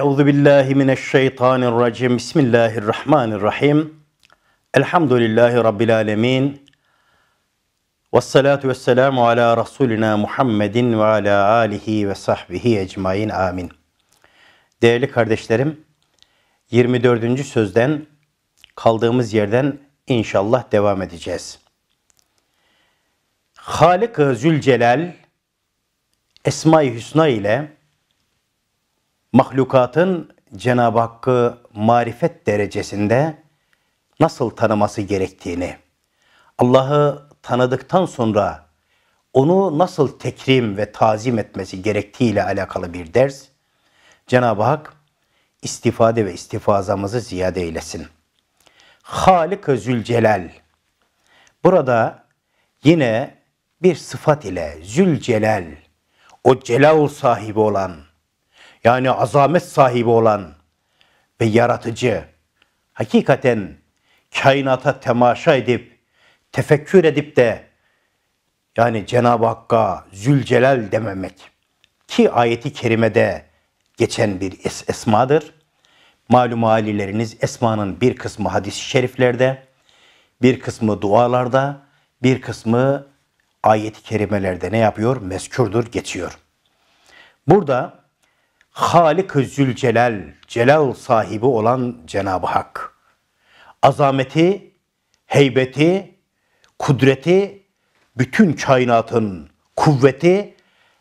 Euzu billahi mineşşeytanirracim. Bismillahirrahmanirrahim. Elhamdülillahi rabbil alamin. Ves salatu vesselamu ala rasulina Muhammedin ve ala alihi ve sahbihi ecmaîn. Amin. Değerli kardeşlerim, 24. sözden kaldığımız yerden inşallah devam edeceğiz. Halik-ı Zülcelal Esma-i Hüsna ile mahlukatın Cenab-ı Hakk'ı marifet derecesinde nasıl tanıması gerektiğini, Allah'ı tanıdıktan sonra onu nasıl tekrim ve tazim etmesi gerektiği ile alakalı bir ders. Cenab-ı Hak istifade ve istifazamızı ziyade eylesin. Halik-ı Zülcelal. Burada yine bir sıfat ile Zülcelal, o celal sahibi olan, yani azamet sahibi olan ve yaratıcı, hakikaten kainata temaşa edip, tefekkür edip de yani Cenab-ı Hakk'a zülcelal dememek ki ayeti kerimede geçen bir es esmadır. Malum halileriniz esmanın bir kısmı hadis-i şeriflerde, bir kısmı dualarda, bir kısmı ayet-i kerimelerde ne yapıyor? Mezkurdur, geçiyor. Burada Halik-ı Zülcelal, celal sahibi olan Cenab-ı Hak. Azameti, heybeti, kudreti, bütün kainatın kuvveti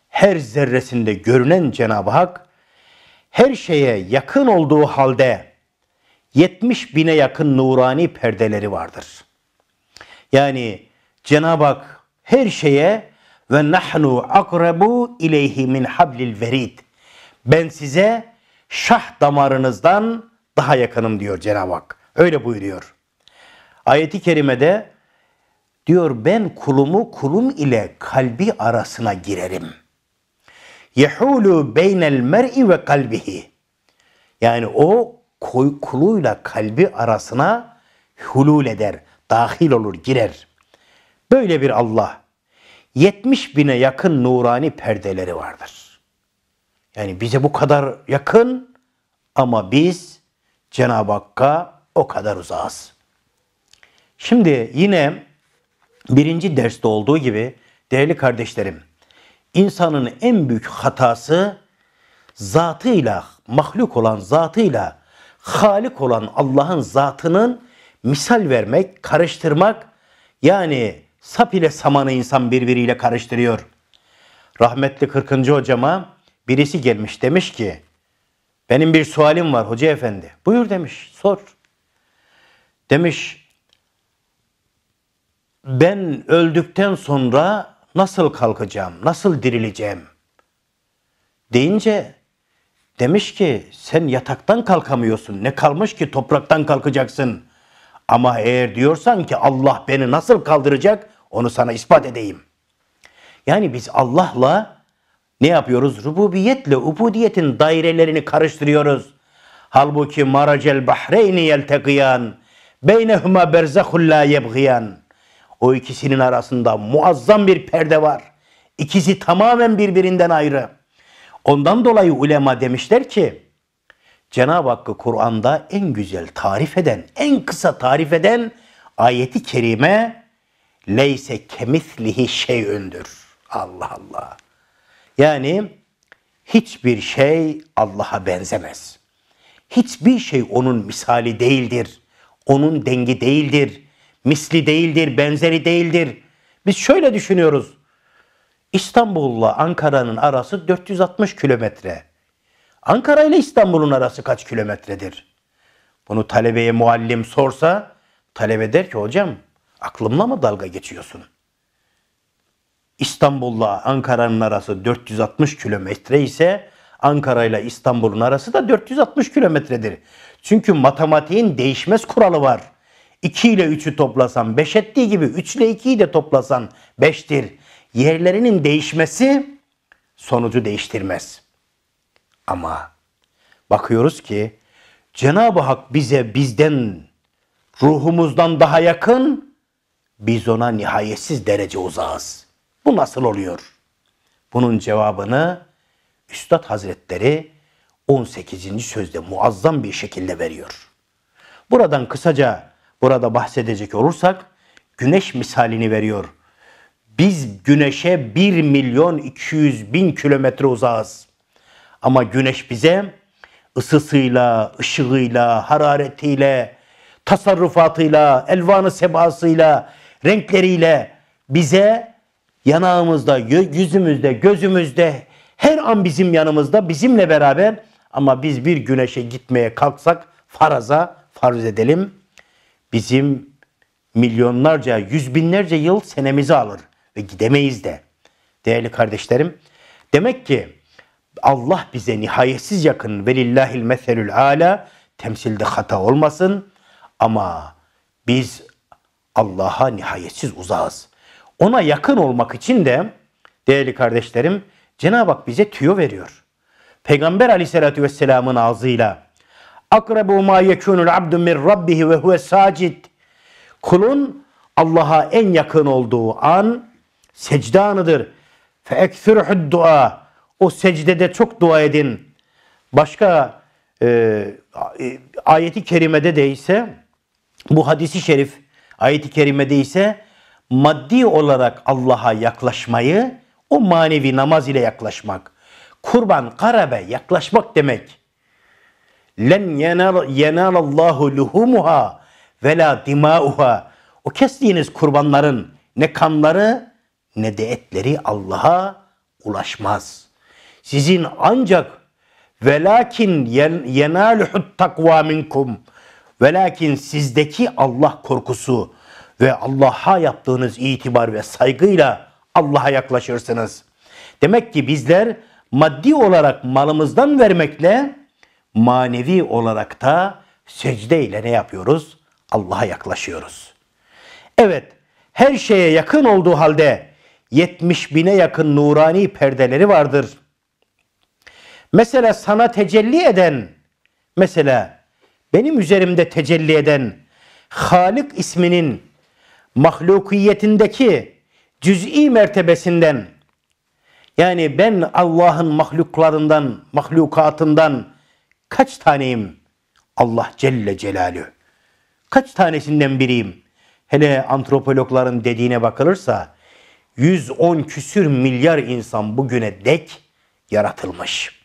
her zerresinde görünen Cenab-ı Hak, her şeye yakın olduğu halde 70 bine yakın nurani perdeleri vardır. Yani Cenab-ı Hak her şeye ve nahnu akrabu ileyhi min hablil verid ben size şah damarınızdan daha yakınım diyor Cenab-ı Hak. Öyle buyuruyor. Ayeti kerimede diyor ben kulumu kulum ile kalbi arasına girerim. Yehulu beynel mer'i ve kalbihi. Yani o kuluyla kalbi arasına hulul eder, dahil olur, girer. Böyle bir Allah. 70 bine yakın nurani perdeleri vardır. Yani bize bu kadar yakın ama biz Cenab-ı Hakk'a o kadar uzağız. Şimdi yine birinci derste olduğu gibi değerli kardeşlerim, insanın en büyük hatası zatıyla, mahluk olan zatıyla, halik olan Allah'ın zatının misal vermek, karıştırmak yani sap ile samanı insan birbiriyle karıştırıyor. Rahmetli 40. hocama birisi gelmiş demiş ki benim bir sualim var hoca efendi. Buyur demiş sor. Demiş ben öldükten sonra nasıl kalkacağım, nasıl dirileceğim? Deyince demiş ki sen yataktan kalkamıyorsun. Ne kalmış ki topraktan kalkacaksın. Ama eğer diyorsan ki Allah beni nasıl kaldıracak onu sana ispat edeyim. Yani biz Allah'la ne yapıyoruz? Rububiyetle ubudiyetin dairelerini karıştırıyoruz. Halbuki maracel bahreyni yeltegiyan beynehuma berzahul la yebgiyan. O ikisinin arasında muazzam bir perde var. İkisi tamamen birbirinden ayrı. Ondan dolayı ulema demişler ki Cenab-ı Hakk'ı Kur'an'da en güzel tarif eden, en kısa tarif eden ayeti kerime leyse kemithlihi şeyündür. Allah Allah. Yani hiçbir şey Allah'a benzemez. Hiçbir şey onun misali değildir. Onun dengi değildir. Misli değildir, benzeri değildir. Biz şöyle düşünüyoruz. İstanbul'la Ankara'nın arası 460 kilometre. Ankara ile İstanbul'un arası kaç kilometredir? Bunu talebeye muallim sorsa talebe der ki hocam aklımla mı dalga geçiyorsun?'' İstanbul'la Ankara'nın arası 460 kilometre ise Ankara ile İstanbul'un arası da 460 kilometredir. Çünkü matematiğin değişmez kuralı var. 2 ile 3'ü toplasan 5 ettiği gibi 3 ile 2'yi de toplasan 5'tir. Yerlerinin değişmesi sonucu değiştirmez. Ama bakıyoruz ki Cenab-ı Hak bize bizden ruhumuzdan daha yakın, biz ona nihayetsiz derece uzağız.'' Bu nasıl oluyor? Bunun cevabını Üstad Hazretleri 18. sözde muazzam bir şekilde veriyor. Buradan kısaca burada bahsedecek olursak güneş misalini veriyor. Biz güneşe 1 milyon 200 bin kilometre uzağız. Ama güneş bize ısısıyla, ışığıyla, hararetiyle, tasarrufatıyla, elvanı sebasıyla, renkleriyle bize yanağımızda, yüzümüzde, gözümüzde her an bizim yanımızda, bizimle beraber ama biz bir güneşe gitmeye kalksak faraza farz edelim. Bizim milyonlarca, yüz binlerce yıl senemizi alır ve gidemeyiz de. Değerli kardeşlerim, demek ki Allah bize nihayetsiz yakın velillahil meselül ala temsilde hata olmasın ama biz Allah'a nihayetsiz uzağız. Ona yakın olmak için de değerli kardeşlerim Cenab-ı Hak bize tüyo veriyor. Peygamber aleyhissalatü vesselamın ağzıyla Akrabu ma yekunul abdu min rabbihi ve huve sacid Kulun Allah'a en yakın olduğu an secde anıdır. Fe ekfirhud dua o secdede çok dua edin. Başka e, ayeti kerimede de ise bu hadisi şerif ayeti kerimede ise maddi olarak Allah'a yaklaşmayı o manevi namaz ile yaklaşmak. Kurban karabe yaklaşmak demek. Len yenar Allahu luhumuha ve la dimauha. O kestiğiniz kurbanların ne kanları ne de etleri Allah'a ulaşmaz. Sizin ancak velakin yenaluhut takva minkum. Velakin sizdeki Allah korkusu ve Allah'a yaptığınız itibar ve saygıyla Allah'a yaklaşırsınız. Demek ki bizler maddi olarak malımızdan vermekle manevi olarak da secde ile ne yapıyoruz? Allah'a yaklaşıyoruz. Evet, her şeye yakın olduğu halde 70 bine yakın nurani perdeleri vardır. Mesela sana tecelli eden, mesela benim üzerimde tecelli eden Halik isminin mahlukiyetindeki cüz'i mertebesinden yani ben Allah'ın mahluklarından, mahlukatından kaç taneyim? Allah Celle Celalü. Kaç tanesinden biriyim? Hele antropologların dediğine bakılırsa 110 küsür milyar insan bugüne dek yaratılmış.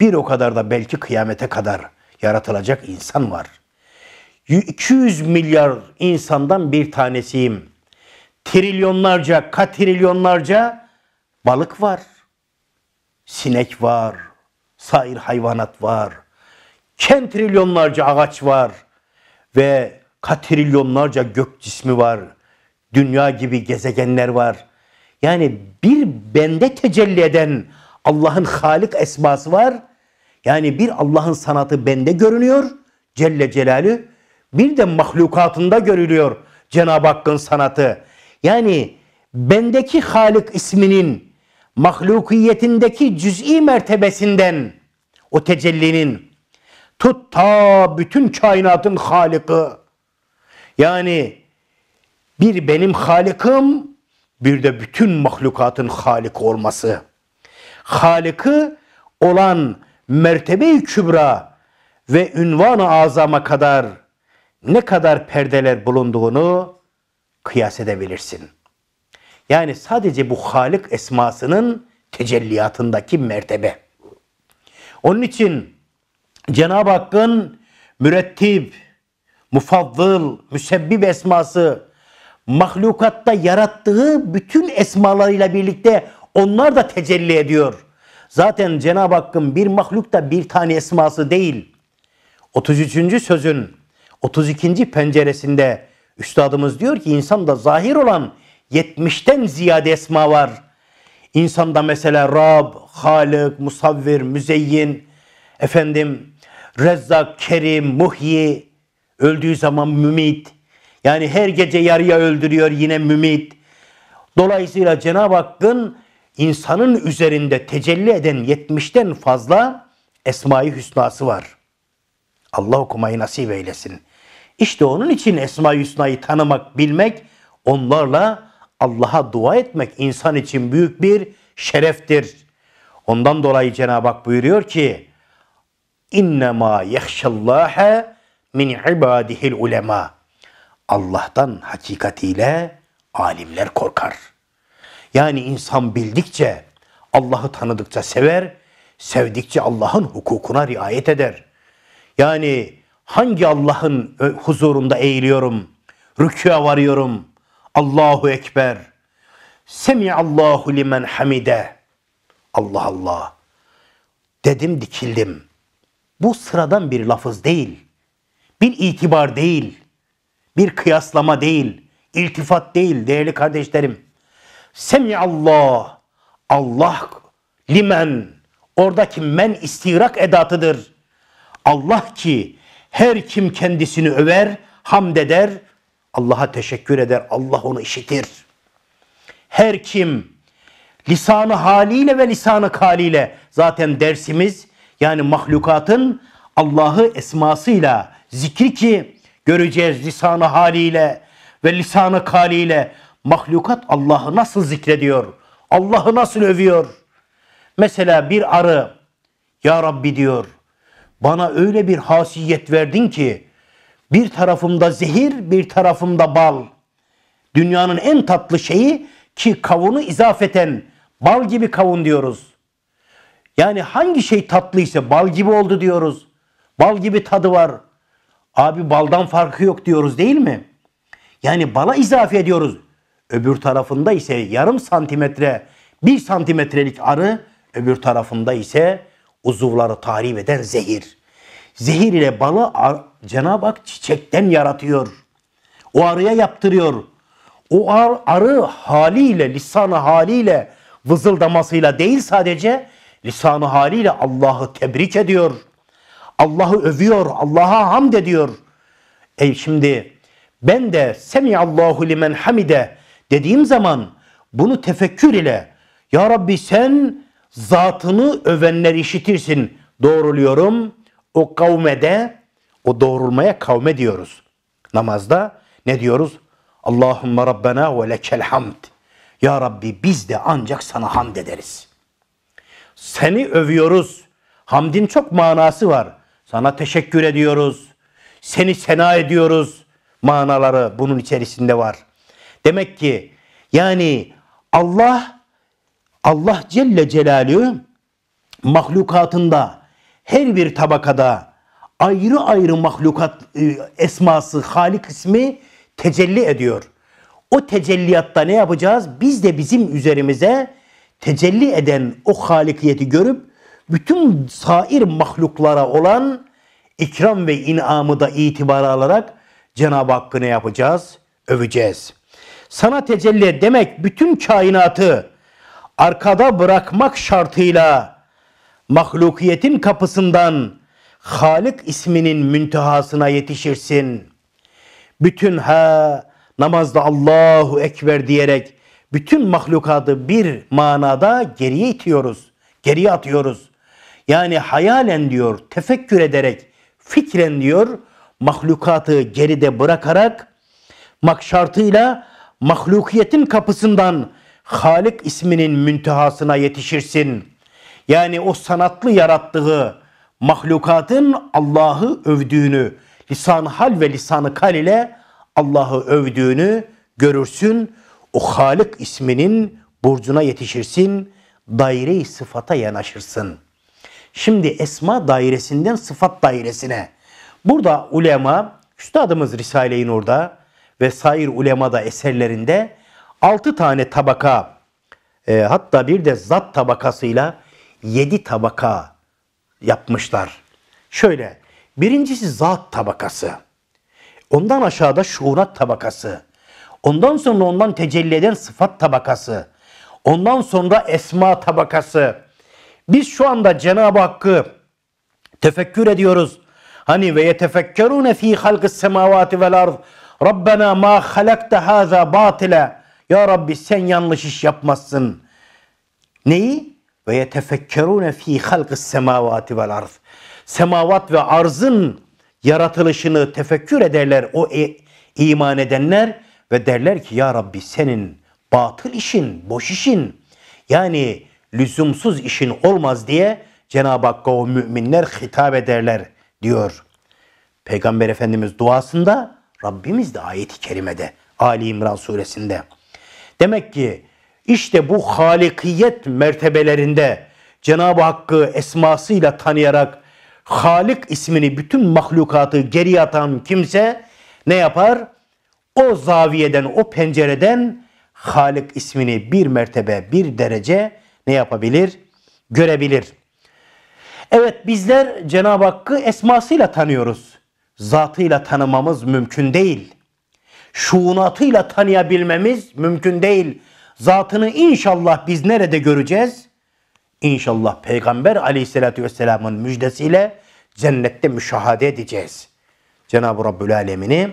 Bir o kadar da belki kıyamete kadar yaratılacak insan var.'' 200 milyar insandan bir tanesiyim. Trilyonlarca, katrilyonlarca balık var. Sinek var. Sair hayvanat var. Kent trilyonlarca ağaç var. Ve katrilyonlarca gök cismi var. Dünya gibi gezegenler var. Yani bir bende tecelli eden Allah'ın Halik esması var. Yani bir Allah'ın sanatı bende görünüyor. Celle Celalü bir de mahlukatında görülüyor Cenab-ı Hakk'ın sanatı. Yani bendeki Halik isminin mahlukiyetindeki cüz'i mertebesinden o tecellinin tut ta bütün kainatın Halik'ı yani bir benim Halik'im bir de bütün mahlukatın Halik olması. Halik'ı olan mertebe-i kübra ve ünvan-ı azama kadar ne kadar perdeler bulunduğunu kıyas edebilirsin. Yani sadece bu Halik esmasının tecelliyatındaki mertebe. Onun için Cenab-ı Hakk'ın mürettib, mufaddıl, müsebbib esması mahlukatta yarattığı bütün esmalarıyla birlikte onlar da tecelli ediyor. Zaten Cenab-ı Hakk'ın bir mahlukta bir tane esması değil. 33. sözün 32. penceresinde üstadımız diyor ki insanda zahir olan 70'ten ziyade esma var. İnsanda mesela Rab, Halık, Musavvir, Müzeyyin, efendim Rezzak, Kerim, Muhyi, öldüğü zaman Mümit. Yani her gece yarıya öldürüyor yine Mümit. Dolayısıyla Cenab-ı Hakk'ın insanın üzerinde tecelli eden 70'ten fazla Esma-i Hüsna'sı var. Allah okumayı nasip eylesin. İşte onun için Esma-i Hüsna'yı tanımak, bilmek, onlarla Allah'a dua etmek insan için büyük bir şereftir. Ondan dolayı Cenab-ı Hak buyuruyor ki İnnemâ yehşallâhe min ibadihil ulema. Allah'tan hakikatiyle alimler korkar. Yani insan bildikçe, Allah'ı tanıdıkça sever, sevdikçe Allah'ın hukukuna riayet eder. Yani hangi Allah'ın e, huzurunda eğiliyorum, rükûa varıyorum. Allahu Ekber. Semi Allahu limen hamide. Allah Allah. Dedim dikildim. Bu sıradan bir lafız değil. Bir itibar değil. Bir kıyaslama değil. iltifat değil değerli kardeşlerim. Semi Allah. Allah limen. Oradaki men istirak edatıdır. Allah ki her kim kendisini över, hamd eder, Allah'a teşekkür eder, Allah onu işitir. Her kim lisanı haliyle ve lisanı kaliyle zaten dersimiz yani mahlukatın Allah'ı esmasıyla zikri ki göreceğiz lisanı haliyle ve lisanı kaliyle mahlukat Allah'ı nasıl zikrediyor? Allah'ı nasıl övüyor? Mesela bir arı ya Rabbi diyor. Bana öyle bir hasiyet verdin ki bir tarafımda zehir, bir tarafımda bal. Dünyanın en tatlı şeyi ki kavunu izafeten bal gibi kavun diyoruz. Yani hangi şey tatlıysa bal gibi oldu diyoruz. Bal gibi tadı var. Abi baldan farkı yok diyoruz değil mi? Yani bala izafe ediyoruz. Öbür tarafında ise yarım santimetre, bir santimetrelik arı, öbür tarafında ise uzuvları tahrip eden zehir. Zehir ile balı Cenab-ı Hak çiçekten yaratıyor. O arıya yaptırıyor. O ar, arı haliyle, lisanı haliyle, vızıldamasıyla değil sadece lisanı haliyle Allah'ı tebrik ediyor. Allah'ı övüyor, Allah'a hamd ediyor. E şimdi ben de Semiallahu limen hamide dediğim zaman bunu tefekkür ile Ya Rabbi sen zatını övenler işitirsin doğruluyorum. O kavmede o doğrulmaya kavme diyoruz. Namazda ne diyoruz? Allahümme Rabbena ve lekel hamd. Ya Rabbi biz de ancak sana hamd ederiz. Seni övüyoruz. Hamdin çok manası var. Sana teşekkür ediyoruz. Seni sena ediyoruz. Manaları bunun içerisinde var. Demek ki yani Allah Allah Celle Celaluhu mahlukatında her bir tabakada ayrı ayrı mahlukat e, esması, Halik ismi tecelli ediyor. O tecelliyatta ne yapacağız? Biz de bizim üzerimize tecelli eden o halikiyeti görüp bütün sair mahluklara olan ikram ve inamı da itibara alarak Cenab-ı Hakk'ı ne yapacağız? Öveceğiz. Sana tecelli demek bütün kainatı arkada bırakmak şartıyla mahlukiyetin kapısından Halik isminin müntehasına yetişirsin. Bütün ha namazda Allahu Ekber diyerek bütün mahlukatı bir manada geriye itiyoruz. Geriye atıyoruz. Yani hayalen diyor, tefekkür ederek, fikren diyor, mahlukatı geride bırakarak, mak şartıyla mahlukiyetin kapısından Halik isminin müntehasına yetişirsin. Yani o sanatlı yarattığı mahlukatın Allah'ı övdüğünü, lisan hal ve lisanı kal ile Allah'ı övdüğünü görürsün. O Halik isminin burcuna yetişirsin. Daire-i sıfata yanaşırsın. Şimdi esma dairesinden sıfat dairesine. Burada ulema, üstadımız Risale-i Nur'da ve sair ulema da eserlerinde 6 tane tabaka e, hatta bir de zat tabakasıyla 7 tabaka yapmışlar. Şöyle birincisi zat tabakası. Ondan aşağıda şuurat tabakası. Ondan sonra ondan tecelli eden sıfat tabakası. Ondan sonra esma tabakası. Biz şu anda Cenab-ı Hakk'ı tefekkür ediyoruz. Hani ve yetefekkerune fi halkı semavati vel ard. Rabbena ma halakte haza batile. Ya Rabbi sen yanlış iş yapmazsın. Neyi? Ve yetefekkerune fi halkis semavati vel arz. Semavat ve arzın yaratılışını tefekkür ederler o e, iman edenler ve derler ki ya Rabbi senin batıl işin, boş işin yani lüzumsuz işin olmaz diye Cenab-ı Hakk'a o müminler hitap ederler diyor. Peygamber Efendimiz duasında Rabbimiz de ayet-i ayeti kerimede Ali İmran suresinde. Demek ki işte bu halikiyet mertebelerinde Cenab-ı Hakk'ı esmasıyla tanıyarak Halik ismini bütün mahlukatı geri atan kimse ne yapar? O zaviyeden, o pencereden Halik ismini bir mertebe, bir derece ne yapabilir? Görebilir. Evet bizler Cenab-ı Hakk'ı esmasıyla tanıyoruz. Zatıyla tanımamız mümkün değil şuunatıyla tanıyabilmemiz mümkün değil. Zatını inşallah biz nerede göreceğiz? İnşallah Peygamber aleyhissalatü vesselamın müjdesiyle cennette müşahade edeceğiz. Cenab-ı Rabbül Alemin'i,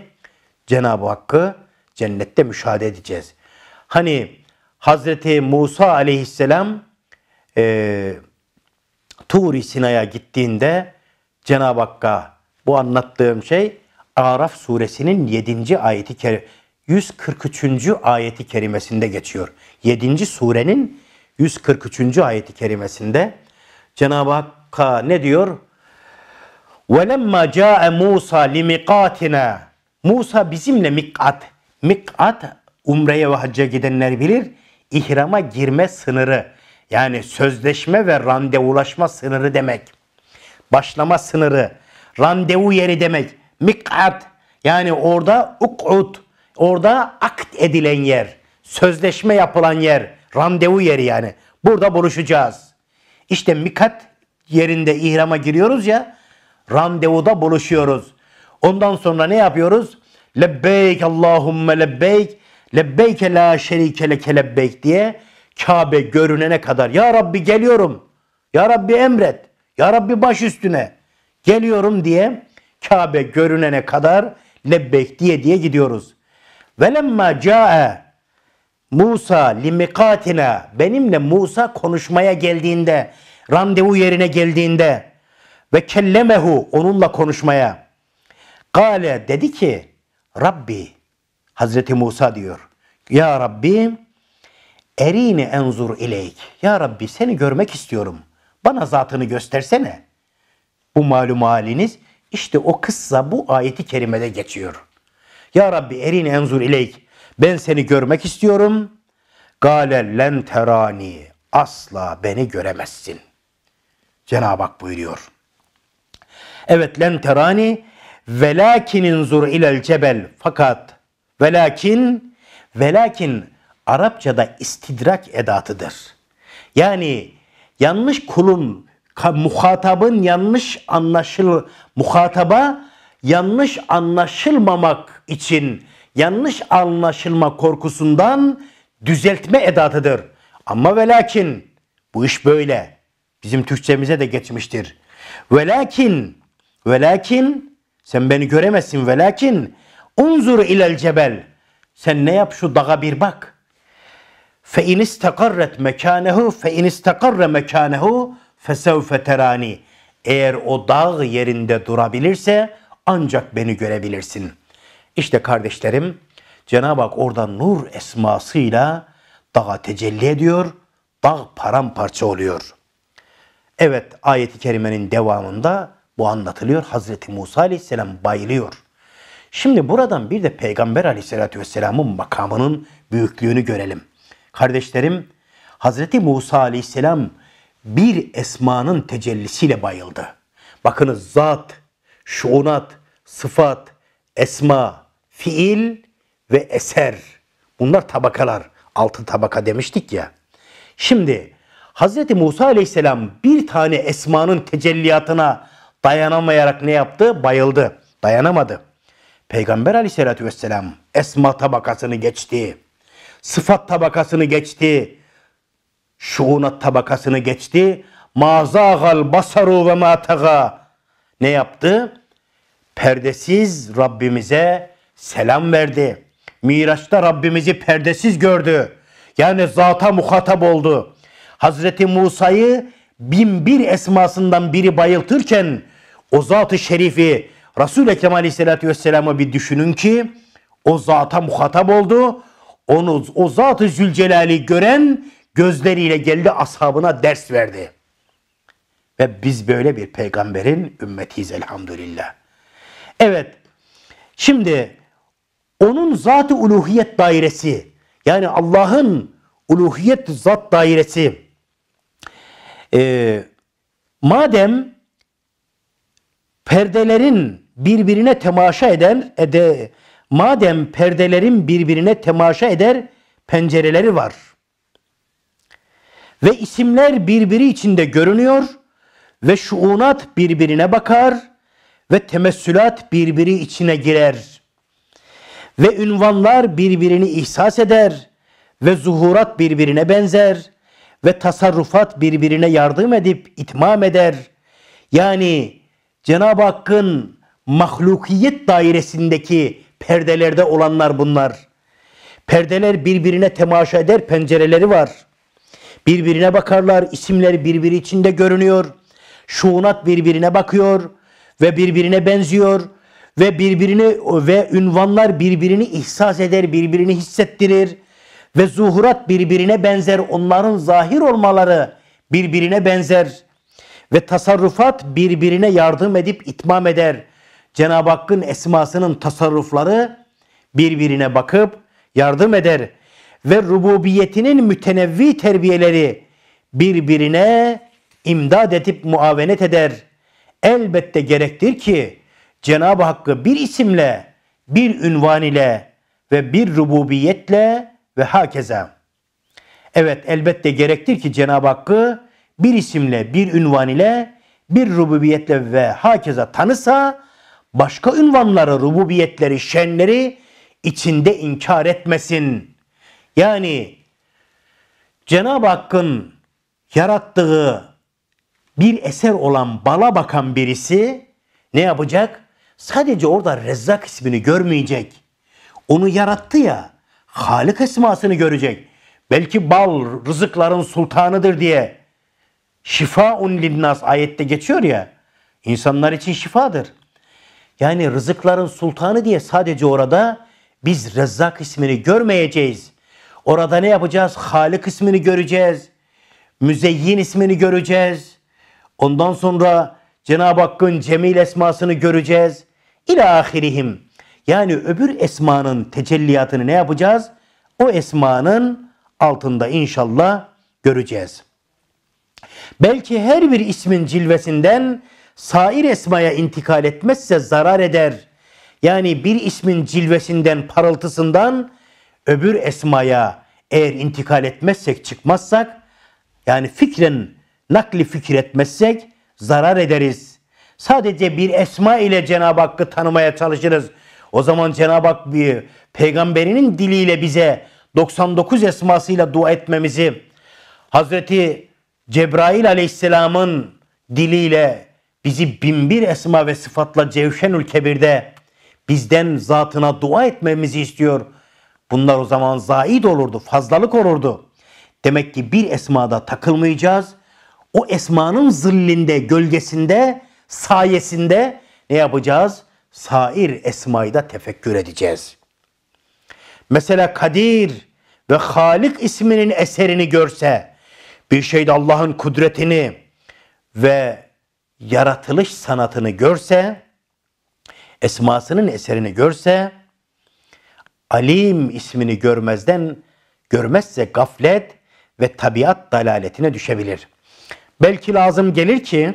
Cenab-ı Hakk'ı cennette müşahede edeceğiz. Hani Hazreti Musa aleyhisselam e, Tur-i Sina'ya gittiğinde Cenab-ı Hakk'a bu anlattığım şey Araf suresinin 7. ayeti keri 143. ayeti kerimesinde geçiyor. 7. surenin 143. ayeti kerimesinde Cenab-ı Hakk'a ne diyor? وَلَمَّا جَاءَ Musa لِمِقَاتِنَا Musa bizimle mik'at. Mik'at umreye ve hacca gidenler bilir. İhrama girme sınırı. Yani sözleşme ve randevulaşma sınırı demek. Başlama sınırı. Randevu yeri demek. Mik'at yani orada uk'ud orada akt edilen yer, sözleşme yapılan yer, randevu yeri yani. Burada buluşacağız. İşte mikat yerinde ihrama giriyoruz ya, randevuda buluşuyoruz. Ondan sonra ne yapıyoruz? Lebbeyk Allahümme lebbeyk, lebbeyke la şerike leke lebbeyk diye Kabe görünene kadar. Ya Rabbi geliyorum, Ya Rabbi emret, Ya Rabbi baş üstüne geliyorum diye Kabe görünene kadar lebbeyk diye diye gidiyoruz. Velemma ca'e Musa limikatina benimle Musa konuşmaya geldiğinde randevu yerine geldiğinde ve kellemehu onunla konuşmaya Kale dedi ki Rabbi Hazreti Musa diyor. Ya Rabbi erini enzur ileyk. Ya Rabbi seni görmek istiyorum. Bana zatını göstersene. Bu malum haliniz işte o kıssa bu ayeti kerimede geçiyor. Ya Rabbi erin enzur ileyk. Ben seni görmek istiyorum. Gale len terani. Asla beni göremezsin. Cenab-ı Hak buyuruyor. Evet len terani velakinin zur ilel cebel fakat velakin velakin Arapçada istidrak edatıdır. Yani yanlış kulun muhatabın yanlış anlaşıl muhataba yanlış anlaşılmamak için yanlış anlaşılma korkusundan düzeltme edatıdır. Ama velakin bu iş böyle. Bizim Türkçemize de geçmiştir. Velakin, velakin sen beni göremezsin velakin. unzur ilel cebel sen ne yap şu dağa bir bak. Fe in istakarret mekanehu fe in istakarre mekanehu fesevfe terani. Eğer o dağ yerinde durabilirse ancak beni görebilirsin. İşte kardeşlerim Cenab-ı Hak orada nur esmasıyla dağa tecelli ediyor. Dağ paramparça oluyor. Evet ayeti kerimenin devamında bu anlatılıyor. Hazreti Musa aleyhisselam bayılıyor. Şimdi buradan bir de Peygamber aleyhissalatü vesselamın makamının büyüklüğünü görelim. Kardeşlerim Hazreti Musa aleyhisselam bir esmanın tecellisiyle bayıldı. Bakınız zat, şunat, sıfat, esma, fiil ve eser. Bunlar tabakalar. Altı tabaka demiştik ya. Şimdi Hz. Musa aleyhisselam bir tane esmanın tecelliyatına dayanamayarak ne yaptı? Bayıldı. Dayanamadı. Peygamber aleyhissalatü vesselam esma tabakasını geçti. Sıfat tabakasını geçti Şuuna tabakasını geçti. Mazagal basaru ve mataga. Ne yaptı? Perdesiz Rabbimize selam verdi. Miraç'ta Rabbimizi perdesiz gördü. Yani zata muhatap oldu. Hazreti Musa'yı bin bir esmasından biri bayıltırken o zat-ı şerifi Resul-i Ekrem Aleyhisselatü Vesselam'ı bir düşünün ki o zata muhatap oldu. Onu o zat-ı Zülcelal'i gören Gözleriyle geldi ashabına ders verdi. Ve biz böyle bir peygamberin ümmetiyiz elhamdülillah. Evet. Şimdi onun zat-ı uluhiyet dairesi yani Allah'ın uluhiyet zat dairesi e, madem perdelerin birbirine temaşa eden ede, madem perdelerin birbirine temaşa eder pencereleri var. Ve isimler birbiri içinde görünüyor ve şuunat birbirine bakar ve temessülat birbiri içine girer. Ve ünvanlar birbirini ihsas eder ve zuhurat birbirine benzer ve tasarrufat birbirine yardım edip itmam eder. Yani Cenab-ı Hakk'ın mahlukiyet dairesindeki perdelerde olanlar bunlar. Perdeler birbirine temaşa eder pencereleri var.'' Birbirine bakarlar, isimleri birbiri içinde görünüyor. Şuunat birbirine bakıyor ve birbirine benziyor ve birbirini ve ünvanlar birbirini ihsas eder, birbirini hissettirir ve zuhurat birbirine benzer. Onların zahir olmaları birbirine benzer ve tasarrufat birbirine yardım edip itmam eder. Cenab-ı Hakk'ın esmasının tasarrufları birbirine bakıp yardım eder ve rububiyetinin mütenevvi terbiyeleri birbirine imdad edip muavenet eder. Elbette gerektir ki Cenab-ı Hakk'ı bir isimle, bir ünvan ile ve bir rububiyetle ve hakeza. Evet elbette gerektir ki Cenab-ı Hakk'ı bir isimle, bir ünvan ile, bir rububiyetle ve hakeza tanısa başka ünvanları, rububiyetleri, şenleri içinde inkar etmesin. Yani Cenab-ı Hakk'ın yarattığı bir eser olan bala bakan birisi ne yapacak? Sadece orada Rezzak ismini görmeyecek. Onu yarattı ya, Halik esmasını görecek. Belki bal rızıkların sultanıdır diye şifaun linnas ayette geçiyor ya. İnsanlar için şifadır. Yani rızıkların sultanı diye sadece orada biz Rezzak ismini görmeyeceğiz. Orada ne yapacağız? Halik ismini göreceğiz. Müzeyyin ismini göreceğiz. Ondan sonra Cenab-ı Hakk'ın Cemil esmasını göreceğiz. İlâ ahirihim. Yani öbür esmanın tecelliyatını ne yapacağız? O esmanın altında inşallah göreceğiz. Belki her bir ismin cilvesinden sair esmaya intikal etmezse zarar eder. Yani bir ismin cilvesinden, parıltısından öbür esmaya eğer intikal etmezsek, çıkmazsak, yani fikrin nakli fikir etmezsek zarar ederiz. Sadece bir esma ile Cenab-ı Hakk'ı tanımaya çalışırız. O zaman Cenab-ı Hak peygamberinin diliyle bize 99 esmasıyla dua etmemizi, Hazreti Cebrail aleyhisselamın diliyle bizi binbir esma ve sıfatla Cevşenül Kebir'de bizden zatına dua etmemizi istiyor. Bunlar o zaman zaid olurdu, fazlalık olurdu. Demek ki bir esmada takılmayacağız. O esmanın zillinde, gölgesinde, sayesinde ne yapacağız? Sair esmayı da tefekkür edeceğiz. Mesela Kadir ve Halik isminin eserini görse, bir şeyde Allah'ın kudretini ve yaratılış sanatını görse, esmasının eserini görse, Alim ismini görmezden görmezse gaflet ve tabiat dalaletine düşebilir. Belki lazım gelir ki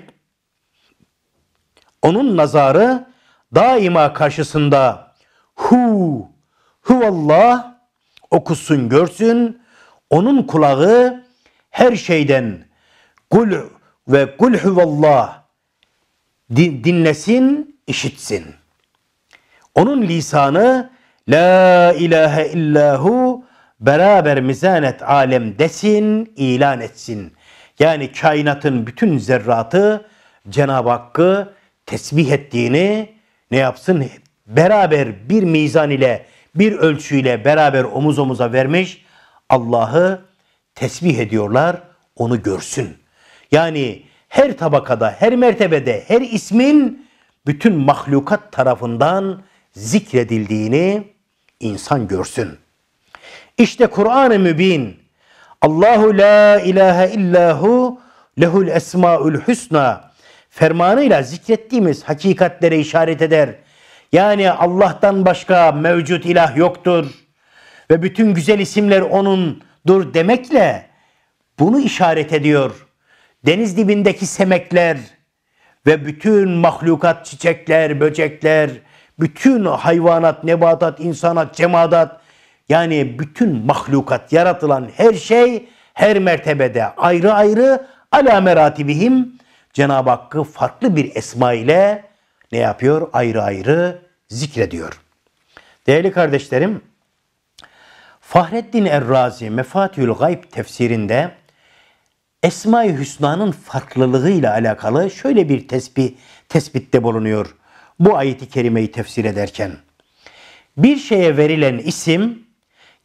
onun nazarı daima karşısında hu huvallah okusun görsün onun kulağı her şeyden kul ve kul huvallah dinlesin işitsin. Onun lisanı La ilahe illahu beraber mizanet alem desin, ilan etsin. Yani kainatın bütün zerratı Cenab-ı Hakk'ı tesbih ettiğini ne yapsın? Beraber bir mizan ile, bir ölçüyle beraber omuz omuza vermiş Allah'ı tesbih ediyorlar, onu görsün. Yani her tabakada, her mertebede, her ismin bütün mahlukat tarafından zikredildiğini, insan görsün. İşte Kur'an-ı Mübin. Allahu la ilahe illahu lehul esmaül husna. Fermanıyla zikrettiğimiz hakikatlere işaret eder. Yani Allah'tan başka mevcut ilah yoktur ve bütün güzel isimler onundur demekle bunu işaret ediyor. Deniz dibindeki semekler ve bütün mahlukat, çiçekler, böcekler, bütün hayvanat, nebatat, insanat, cemadat yani bütün mahlukat yaratılan her şey her mertebede ayrı ayrı ala meratibihim Cenab-ı Hakk'ı farklı bir esma ile ne yapıyor? Ayrı ayrı zikrediyor. Değerli kardeşlerim, Fahreddin Errazi Mefatül Gayb tefsirinde Esma-i Hüsna'nın farklılığıyla alakalı şöyle bir tespit tespitte bulunuyor bu ayeti kerimeyi tefsir ederken. Bir şeye verilen isim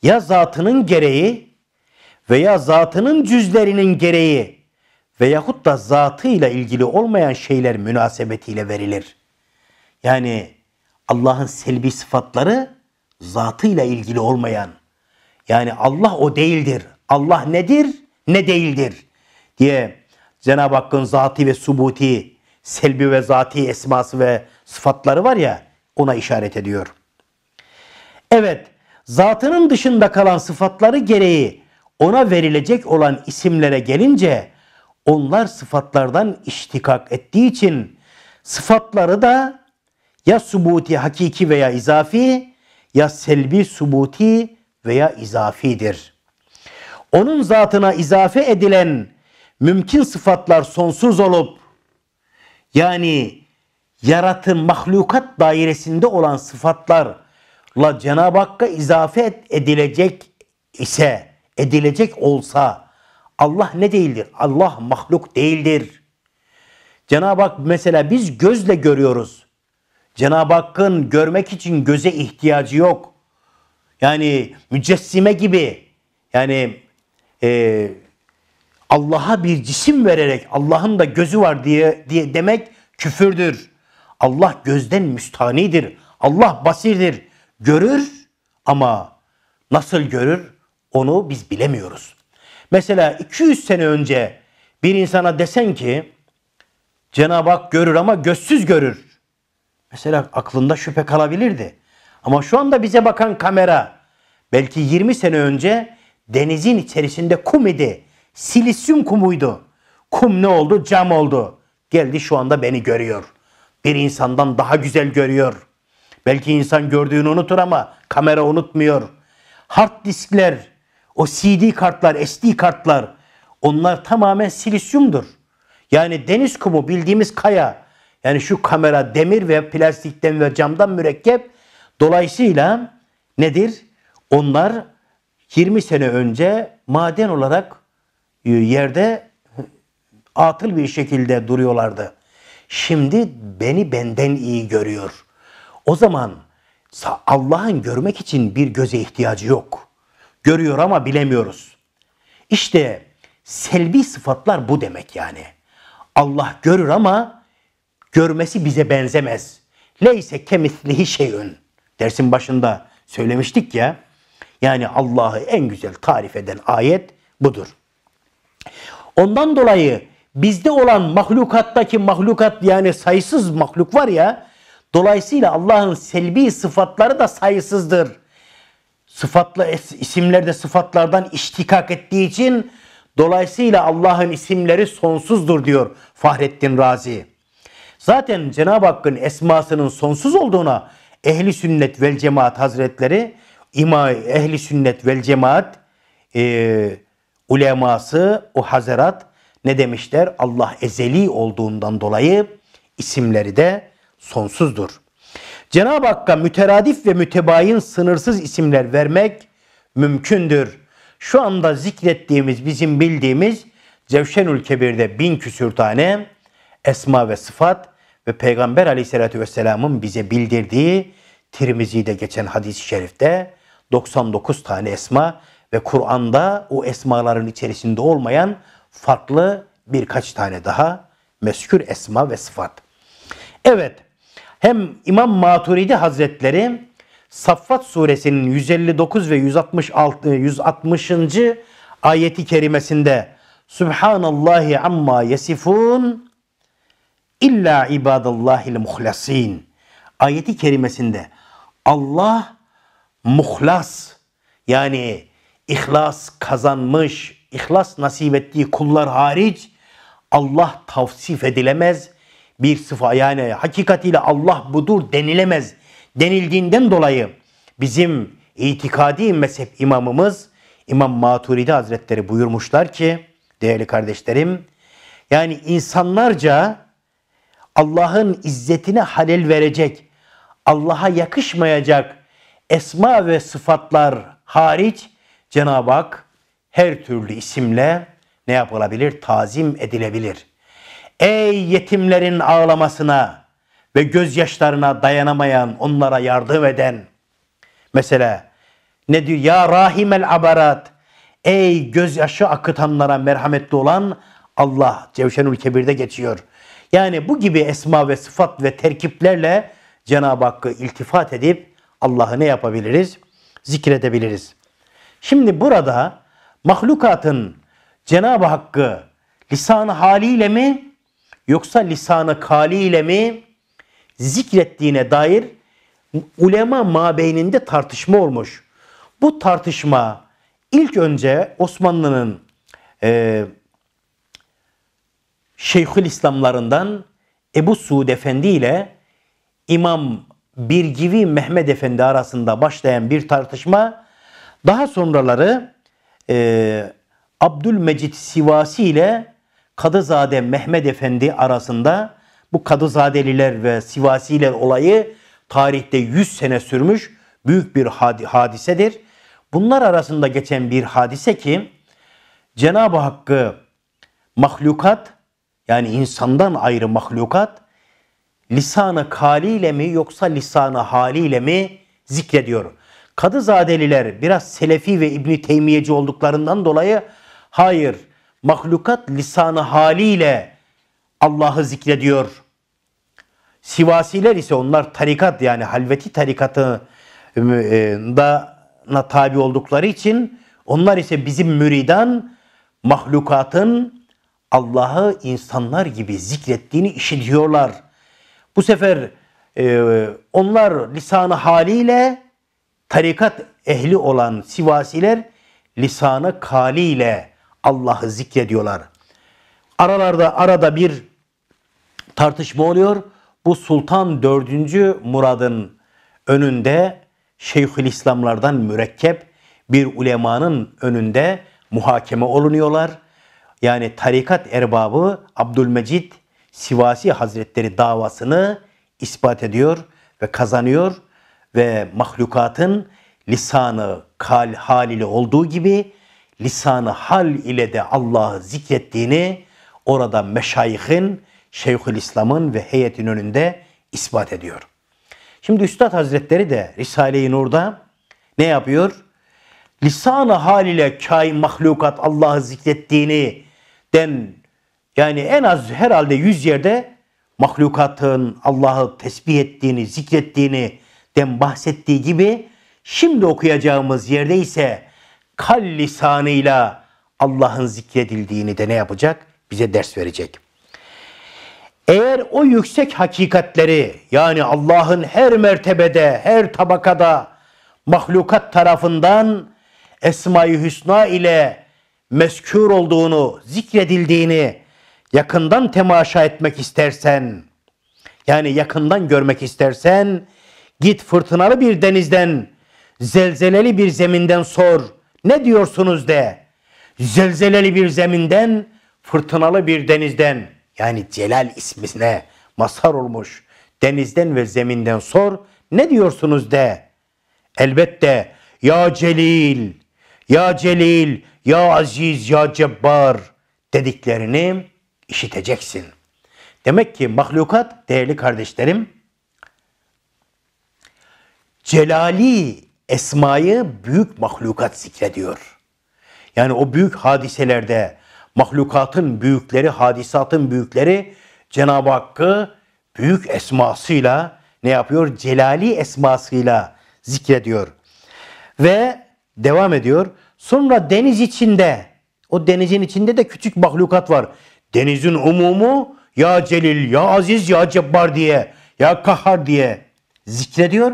ya zatının gereği veya zatının cüzlerinin gereği veyahut da zatıyla ilgili olmayan şeyler münasebetiyle verilir. Yani Allah'ın selbi sıfatları zatıyla ilgili olmayan. Yani Allah o değildir. Allah nedir ne değildir diye Cenab-ı Hakk'ın zati ve subuti, selbi ve zati esması ve sıfatları var ya ona işaret ediyor. Evet, zatının dışında kalan sıfatları gereği ona verilecek olan isimlere gelince onlar sıfatlardan iştikak ettiği için sıfatları da ya subuti hakiki veya izafi ya selbi subuti veya izafidir. Onun zatına izafe edilen mümkün sıfatlar sonsuz olup yani yaratı mahlukat dairesinde olan sıfatlarla Cenab-ı Hakk'a izafe edilecek ise, edilecek olsa Allah ne değildir? Allah mahluk değildir. Cenab-ı Hak mesela biz gözle görüyoruz. Cenab-ı Hakk'ın görmek için göze ihtiyacı yok. Yani mücessime gibi yani e, Allah'a bir cisim vererek Allah'ın da gözü var diye, diye demek küfürdür. Allah gözden müstanidir. Allah basirdir. Görür ama nasıl görür onu biz bilemiyoruz. Mesela 200 sene önce bir insana desen ki Cenab-ı Hak görür ama gözsüz görür. Mesela aklında şüphe kalabilirdi. Ama şu anda bize bakan kamera belki 20 sene önce denizin içerisinde kum idi. Silisyum kumuydu. Kum ne oldu? Cam oldu. Geldi şu anda beni görüyor.'' bir insandan daha güzel görüyor. Belki insan gördüğünü unutur ama kamera unutmuyor. Hard diskler, o CD kartlar, SD kartlar onlar tamamen silisyumdur. Yani deniz kumu bildiğimiz kaya. Yani şu kamera demir ve plastikten ve camdan mürekkep. Dolayısıyla nedir? Onlar 20 sene önce maden olarak e, yerde e, atıl bir şekilde duruyorlardı. Şimdi beni benden iyi görüyor. O zaman Allah'ın görmek için bir göze ihtiyacı yok. Görüyor ama bilemiyoruz. İşte selbi sıfatlar bu demek yani. Allah görür ama görmesi bize benzemez. Leyse kemislihi şeyün. Dersin başında söylemiştik ya. Yani Allah'ı en güzel tarif eden ayet budur. Ondan dolayı bizde olan mahlukattaki mahlukat yani sayısız mahluk var ya dolayısıyla Allah'ın selbi sıfatları da sayısızdır. Sıfatla isimlerde sıfatlardan iştikak ettiği için dolayısıyla Allah'ın isimleri sonsuzdur diyor Fahrettin Razi. Zaten Cenab-ı Hakk'ın esmasının sonsuz olduğuna ehli sünnet vel cemaat hazretleri ima ehli sünnet vel cemaat e, uleması o hazarat ne demişler? Allah ezeli olduğundan dolayı isimleri de sonsuzdur. Cenab-ı Hakk'a müteradif ve mütebayin sınırsız isimler vermek mümkündür. Şu anda zikrettiğimiz bizim bildiğimiz Cevşenül Kebir'de bin küsür tane esma ve sıfat ve Peygamber aleyhissalatü vesselamın bize bildirdiği Tirmizi'de geçen hadis-i şerifte 99 tane esma ve Kur'an'da o esmaların içerisinde olmayan farklı birkaç tane daha meskür esma ve sıfat. Evet, hem İmam Maturidi Hazretleri Saffat suresinin 159 ve 166, 160. ayeti kerimesinde Subhanallahi amma yesifun illa ibadallahil muhlasin ayeti kerimesinde Allah muhlas yani ihlas kazanmış ihlas nasip ettiği kullar hariç Allah tavsif edilemez bir sıfa yani hakikatiyle Allah budur denilemez. Denildiğinden dolayı bizim itikadi mezhep imamımız İmam Maturidi Hazretleri buyurmuşlar ki değerli kardeşlerim yani insanlarca Allah'ın izzetine halel verecek, Allah'a yakışmayacak esma ve sıfatlar hariç Cenab-ı Hak her türlü isimle ne yapılabilir? Tazim edilebilir. Ey yetimlerin ağlamasına ve gözyaşlarına dayanamayan, onlara yardım eden. Mesela ne diyor? Ya rahimel abarat. Ey gözyaşı akıtanlara merhametli olan Allah. Cevşenül Kebir'de geçiyor. Yani bu gibi esma ve sıfat ve terkiplerle Cenab-ı Hakk'ı iltifat edip Allah'ı ne yapabiliriz? Zikredebiliriz. Şimdi burada mahlukatın Cenab-ı Hakk'ı lisanı haliyle mi yoksa lisanı kaliyle mi zikrettiğine dair ulema mabeyninde tartışma olmuş. Bu tartışma ilk önce Osmanlı'nın e, Şeyhül İslamlarından Ebu Suud Efendi ile İmam Birgivi Mehmet Efendi arasında başlayan bir tartışma daha sonraları e, Abdülmecit Sivasi ile Kadızade Mehmet Efendi arasında bu Kadızadeliler ve Sivasiler olayı tarihte 100 sene sürmüş büyük bir hadisedir. Bunlar arasında geçen bir hadise ki Cenab-ı Hakk'ı mahlukat yani insandan ayrı mahlukat lisanı kaliyle mi yoksa lisanı haliyle mi zikrediyor. Kadızadeliler biraz Selefi ve İbni Teymiyeci olduklarından dolayı hayır mahlukat lisanı haliyle Allah'ı zikrediyor. Sivasiler ise onlar tarikat yani halveti tarikatı ıı, ıı, da tabi oldukları için onlar ise bizim müridan mahlukatın Allah'ı insanlar gibi zikrettiğini işitiyorlar. Bu sefer e, onlar lisanı haliyle tarikat ehli olan Sivasiler lisanı kaliyle Allah'ı zikrediyorlar. Aralarda arada bir tartışma oluyor. Bu Sultan 4. Murad'ın önünde Şeyhülislamlardan mürekkep bir ulemanın önünde muhakeme olunuyorlar. Yani tarikat erbabı Abdülmecid Sivasi Hazretleri davasını ispat ediyor ve kazanıyor ve mahlukatın lisanı kal hal ile olduğu gibi lisanı hal ile de Allah'ı zikrettiğini orada meşayihin, Şeyhül İslam'ın ve heyetin önünde ispat ediyor. Şimdi Üstad Hazretleri de Risale-i Nur'da ne yapıyor? Lisanı hal ile kain mahlukat Allah'ı zikrettiğini den yani en az herhalde yüz yerde mahlukatın Allah'ı tesbih ettiğini, zikrettiğini den bahsettiği gibi şimdi okuyacağımız yerde ise kal lisanıyla Allah'ın zikredildiğini de ne yapacak? Bize ders verecek. Eğer o yüksek hakikatleri yani Allah'ın her mertebede, her tabakada mahlukat tarafından Esma-i Hüsna ile meskür olduğunu, zikredildiğini yakından temaşa etmek istersen, yani yakından görmek istersen Git fırtınalı bir denizden, zelzeleli bir zeminden sor. Ne diyorsunuz de. Zelzeleli bir zeminden, fırtınalı bir denizden. Yani Celal ismine Masar olmuş. Denizden ve zeminden sor. Ne diyorsunuz de. Elbette ya Celil, ya Celil, ya Aziz, ya Cebbar dediklerini işiteceksin. Demek ki mahlukat değerli kardeşlerim celali esmayı büyük mahlukat zikrediyor. Yani o büyük hadiselerde mahlukatın büyükleri, hadisatın büyükleri Cenab-ı Hakk'ı büyük esmasıyla ne yapıyor? Celali esmasıyla zikrediyor. Ve devam ediyor. Sonra deniz içinde, o denizin içinde de küçük mahlukat var. Denizin umumu ya celil, ya aziz, ya cebbar diye, ya Kahar diye zikrediyor.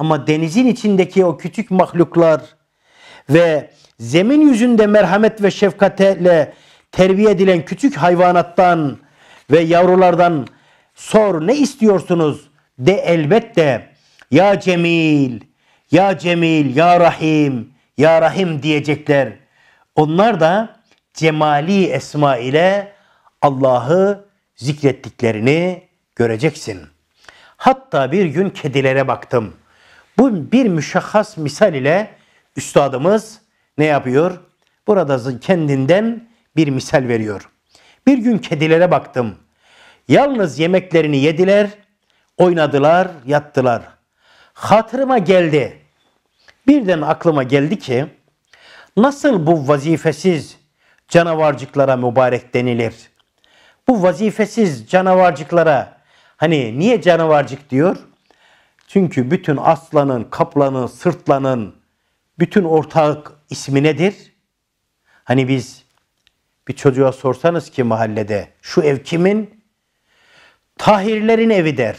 Ama denizin içindeki o küçük mahluklar ve zemin yüzünde merhamet ve şefkatle terbiye edilen küçük hayvanattan ve yavrulardan sor ne istiyorsunuz de elbette ya Cemil, ya Cemil, ya Rahim, ya Rahim diyecekler. Onlar da cemali esma ile Allah'ı zikrettiklerini göreceksin. Hatta bir gün kedilere baktım.'' Bu bir müşahhas misal ile üstadımız ne yapıyor? Burada kendinden bir misal veriyor. Bir gün kedilere baktım. Yalnız yemeklerini yediler, oynadılar, yattılar. Hatırıma geldi. Birden aklıma geldi ki nasıl bu vazifesiz canavarcıklara mübarek denilir? Bu vazifesiz canavarcıklara hani niye canavarcık diyor? Çünkü bütün aslanın, kaplanın, sırtlanın bütün ortak ismi nedir? Hani biz bir çocuğa sorsanız ki mahallede şu ev kimin? Tahirlerin evi der.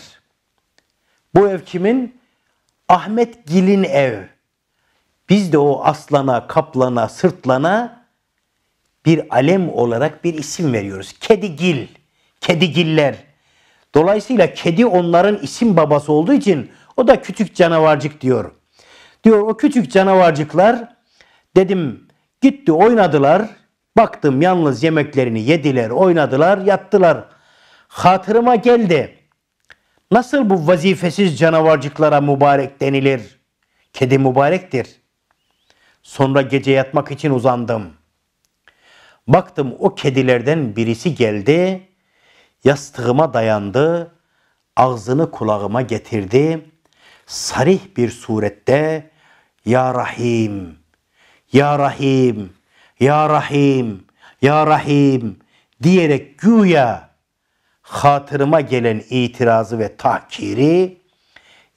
Bu ev kimin? Ahmet Gil'in ev. Biz de o aslana, kaplana, sırtlana bir alem olarak bir isim veriyoruz. Kedi Gil, Kedi Giller. Dolayısıyla kedi onların isim babası olduğu için o da küçük canavarcık diyor. Diyor o küçük canavarcıklar dedim gitti oynadılar. Baktım yalnız yemeklerini yediler, oynadılar, yattılar. Hatırıma geldi. Nasıl bu vazifesiz canavarcıklara mübarek denilir? Kedi mübarektir. Sonra gece yatmak için uzandım. Baktım o kedilerden birisi geldi, yastığıma dayandı, ağzını kulağıma getirdi sarih bir surette Ya Rahim, Ya Rahim, Ya Rahim, Ya Rahim diyerek güya hatırıma gelen itirazı ve tahkiri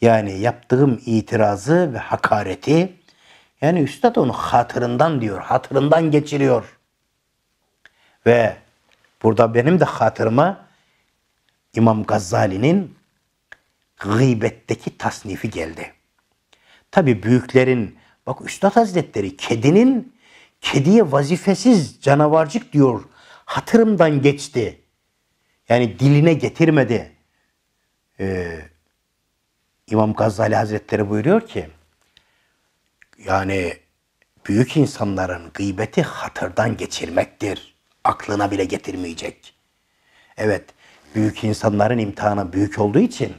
yani yaptığım itirazı ve hakareti yani üstad onu hatırından diyor, hatırından geçiriyor. Ve burada benim de hatırıma İmam Gazali'nin gıybetteki tasnifi geldi. Tabi büyüklerin, bak Üstad Hazretleri kedinin kediye vazifesiz canavarcık diyor. Hatırımdan geçti. Yani diline getirmedi. Ee, İmam Gazali Hazretleri buyuruyor ki yani büyük insanların gıybeti hatırdan geçirmektir. Aklına bile getirmeyecek. Evet, büyük insanların imtihanı büyük olduğu için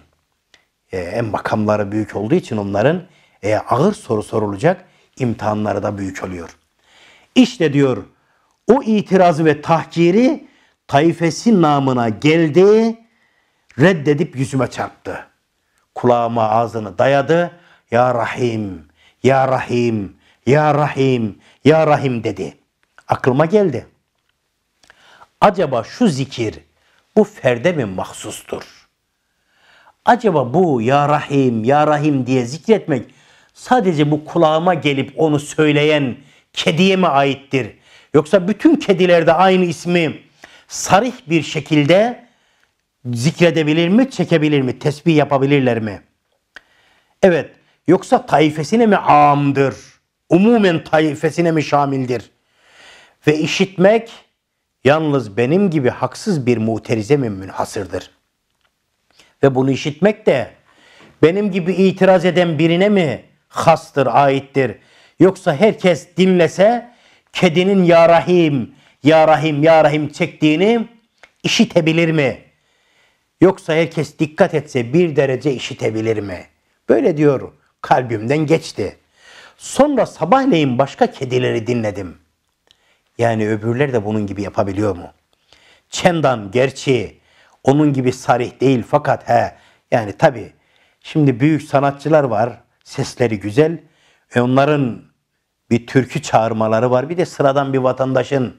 e, en makamları büyük olduğu için onların e, ağır soru sorulacak imtihanları da büyük oluyor. İşte diyor o itirazı ve tahkiri taifesi namına geldi, reddedip yüzüme çarptı. Kulağıma ağzını dayadı. Ya Rahim, Ya Rahim, Ya Rahim, Ya Rahim dedi. Aklıma geldi. Acaba şu zikir bu ferde mi mahsustur? Acaba bu Ya Rahim, Ya Rahim diye zikretmek sadece bu kulağıma gelip onu söyleyen kediye mi aittir? Yoksa bütün kedilerde aynı ismi sarih bir şekilde zikredebilir mi, çekebilir mi, tesbih yapabilirler mi? Evet, yoksa taifesine mi amdır? Umumen taifesine mi şamildir? Ve işitmek yalnız benim gibi haksız bir muterize mi münhasırdır? ve bunu işitmek de benim gibi itiraz eden birine mi hastır, aittir? Yoksa herkes dinlese kedinin ya rahim, ya rahim, ya rahim çektiğini işitebilir mi? Yoksa herkes dikkat etse bir derece işitebilir mi? Böyle diyor kalbimden geçti. Sonra sabahleyin başka kedileri dinledim. Yani öbürler de bunun gibi yapabiliyor mu? Çendan gerçi onun gibi sarih değil fakat he yani tabi şimdi büyük sanatçılar var. Sesleri güzel. E onların bir türkü çağırmaları var. Bir de sıradan bir vatandaşın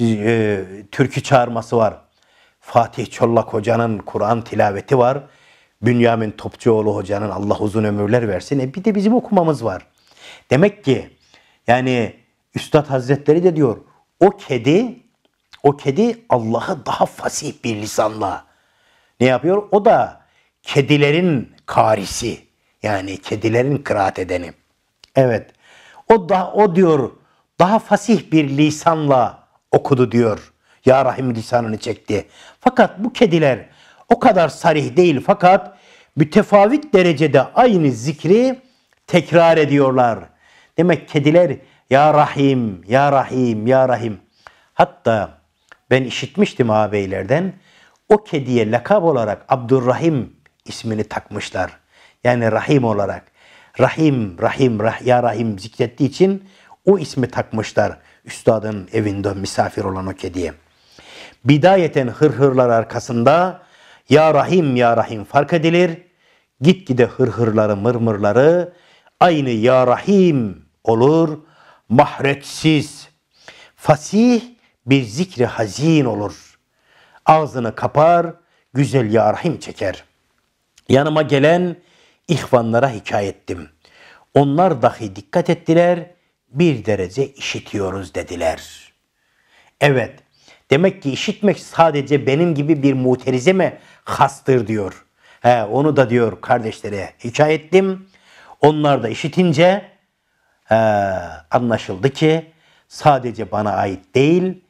e, türkü çağırması var. Fatih Çollak Hoca'nın Kur'an tilaveti var. Bünyamin Topçuoğlu Hoca'nın Allah uzun ömürler versin. E bir de bizim okumamız var. Demek ki yani Üstad Hazretleri de diyor o kedi o kedi Allah'ı daha fasih bir lisanla ne yapıyor? O da kedilerin karisi. Yani kedilerin kıraat edeni. Evet. O da o diyor daha fasih bir lisanla okudu diyor. Ya Rahim lisanını çekti. Fakat bu kediler o kadar sarih değil fakat mütefavit derecede aynı zikri tekrar ediyorlar. Demek kediler ya Rahim, ya Rahim, ya Rahim. Hatta ben işitmiştim ağabeylerden. O kediye lakab olarak Abdurrahim ismini takmışlar. Yani Rahim olarak. Rahim, Rahim, rah, Ya Rahim zikrettiği için o ismi takmışlar. Üstadın evinde misafir olan o kediye. Bidayeten hırhırlar arkasında Ya Rahim, Ya Rahim fark edilir. Gitgide hırhırları, mırmırları aynı Ya Rahim olur. Mahretsiz, fasih bir zikri hazin olur. Ağzını kapar, güzel ya çeker. Yanıma gelen ihvanlara hikayettim. Onlar dahi dikkat ettiler, bir derece işitiyoruz dediler. Evet, demek ki işitmek sadece benim gibi bir muterize mi hastır diyor. He, onu da diyor kardeşlere hikayettim. Onlar da işitince he, anlaşıldı ki sadece bana ait değil,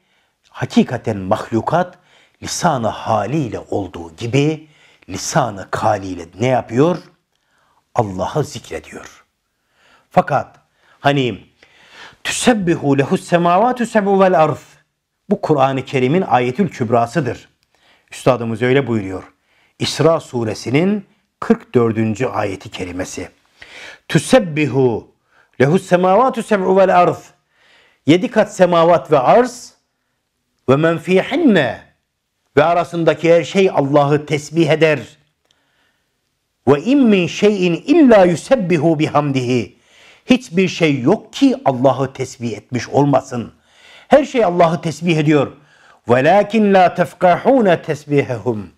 hakikaten mahlukat lisanı haliyle olduğu gibi lisanı kaliyle ne yapıyor? Allah'ı zikrediyor. Fakat hani tüsebbihu lehu semavatü sebu vel arf. Bu Kur'an-ı Kerim'in ayetül kübrasıdır. Üstadımız öyle buyuruyor. İsra suresinin 44. ayeti kerimesi. Tüsebbihu lehu semavatü sebu vel arf. Yedi kat semavat ve arz ve men fihinne ve arasındaki her şey Allah'ı tesbih eder. Ve in min şeyin illa yusebbihu bihamdihi. Hiçbir şey yok ki Allah'ı tesbih etmiş olmasın. Her şey Allah'ı tesbih ediyor. Velakin la tefkahune tesbihehum.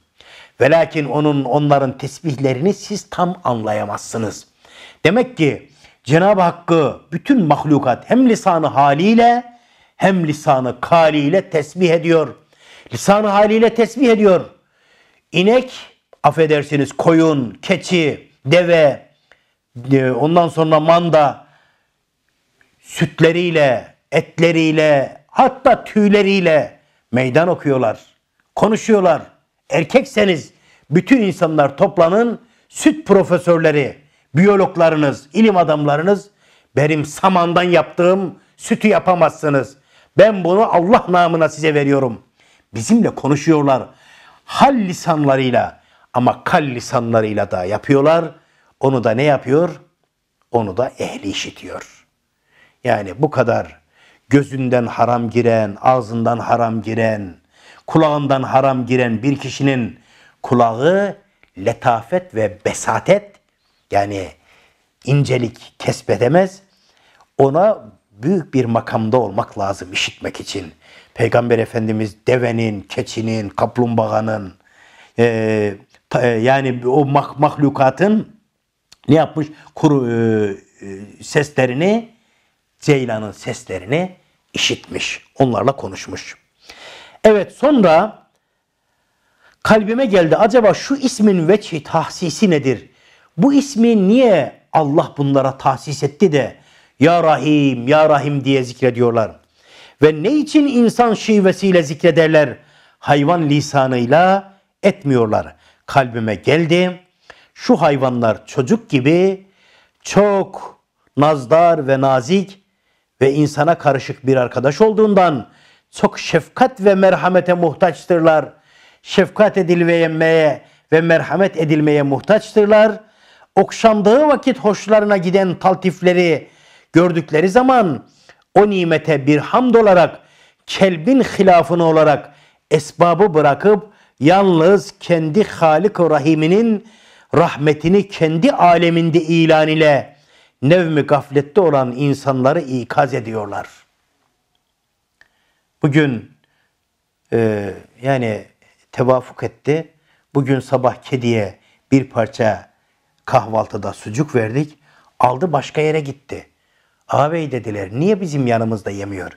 Velakin onun onların tesbihlerini siz tam anlayamazsınız. Demek ki Cenab-ı Hakk'ı bütün mahlukat hem lisanı haliyle hem lisanı kaliyle tesbih ediyor. Lisanı haliyle tesbih ediyor. İnek, affedersiniz koyun, keçi, deve, e, ondan sonra manda sütleriyle, etleriyle, hatta tüyleriyle meydan okuyorlar. Konuşuyorlar. Erkekseniz bütün insanlar toplanın. Süt profesörleri, biyologlarınız, ilim adamlarınız benim samandan yaptığım sütü yapamazsınız. Ben bunu Allah namına size veriyorum. Bizimle konuşuyorlar. Hal lisanlarıyla ama kal lisanlarıyla da yapıyorlar. Onu da ne yapıyor? Onu da ehli işitiyor. Yani bu kadar gözünden haram giren, ağzından haram giren, kulağından haram giren bir kişinin kulağı letafet ve besatet yani incelik kesbedemez. Ona büyük bir makamda olmak lazım işitmek için. Peygamber Efendimiz devenin, keçinin, kaplumbağanın e, ta, e, yani o mah, mahlukatın ne yapmış? Kuru, e, e, seslerini Ceylan'ın seslerini işitmiş. Onlarla konuşmuş. Evet sonra kalbime geldi. Acaba şu ismin veçhi tahsisi nedir? Bu ismi niye Allah bunlara tahsis etti de ya Rahim, Ya Rahim diye zikrediyorlar. Ve ne için insan şivesiyle zikrederler? Hayvan lisanıyla etmiyorlar. Kalbime geldi. Şu hayvanlar çocuk gibi çok nazdar ve nazik ve insana karışık bir arkadaş olduğundan çok şefkat ve merhamete muhtaçtırlar. Şefkat edilmeye ve merhamet edilmeye muhtaçtırlar. Okşandığı vakit hoşlarına giden taltifleri, gördükleri zaman o nimete bir hamd olarak kelbin hilafını olarak esbabı bırakıp yalnız kendi Halik Rahim'inin rahmetini kendi aleminde ilan ile nevmi gaflette olan insanları ikaz ediyorlar. Bugün e, yani tevafuk etti. Bugün sabah kediye bir parça kahvaltıda sucuk verdik. Aldı başka yere gitti. Ağabey dediler niye bizim yanımızda yemiyor?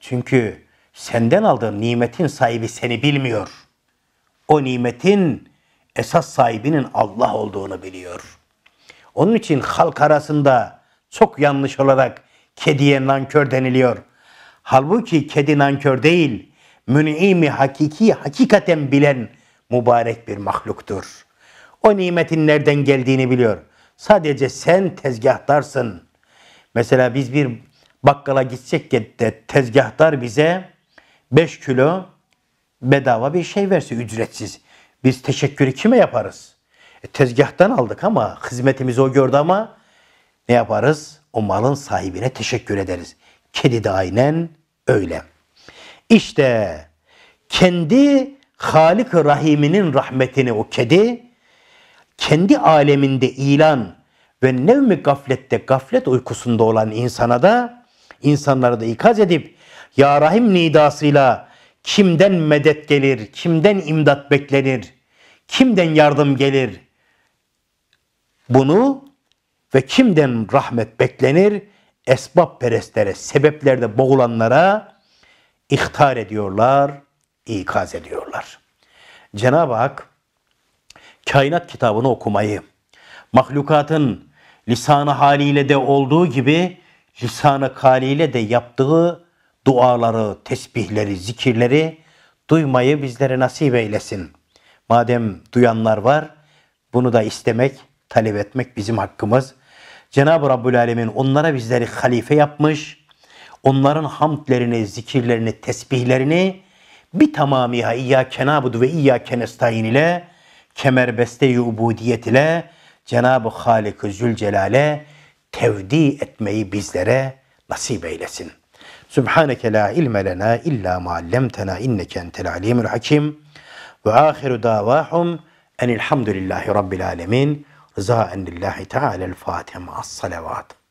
Çünkü senden aldığın nimetin sahibi seni bilmiyor. O nimetin esas sahibinin Allah olduğunu biliyor. Onun için halk arasında çok yanlış olarak kediye nankör deniliyor. Halbuki kedi nankör değil, mün'imi hakiki hakikaten bilen mübarek bir mahluktur. O nimetin nereden geldiğini biliyor. Sadece sen tezgahtarsın. Mesela biz bir bakkala gitsek de tezgahtar bize 5 kilo bedava bir şey verse ücretsiz. Biz teşekkürü kime yaparız? E, tezgahtan aldık ama hizmetimizi o gördü ama ne yaparız? O malın sahibine teşekkür ederiz. Kedi de aynen öyle. İşte kendi Halik Rahim'inin rahmetini o kedi kendi aleminde ilan ve nevmi gaflette gaflet uykusunda olan insana da insanları da ikaz edip Ya Rahim nidasıyla kimden medet gelir, kimden imdat beklenir, kimden yardım gelir? Bunu ve kimden rahmet beklenir? Esbab perestlere, sebeplerde boğulanlara ihtar ediyorlar, ikaz ediyorlar. Cenab-ı Hak kainat kitabını okumayı, mahlukatın lisanı haliyle de olduğu gibi lisanı kaliyle de yaptığı duaları, tesbihleri, zikirleri duymayı bizlere nasip eylesin. Madem duyanlar var, bunu da istemek, talep etmek bizim hakkımız. Cenab-ı Rabbül Alemin onlara bizleri halife yapmış. Onların hamdlerini, zikirlerini, tesbihlerini bir tamamiha iyyâke nâbudu ve iyyâke nestaîn ile kemerbeste-i ubudiyet ile Cenab-ı Halik-i Zülcelal'e tevdi etmeyi bizlere nasip eylesin. Subhaneke la ilme lena illa muallemtena inneke entel alimul hakim. Ve ahiru davahum enilhamdülillahi rabbil alemin. Rızaen lillahi teala'l-Fatiha ma'as salavat.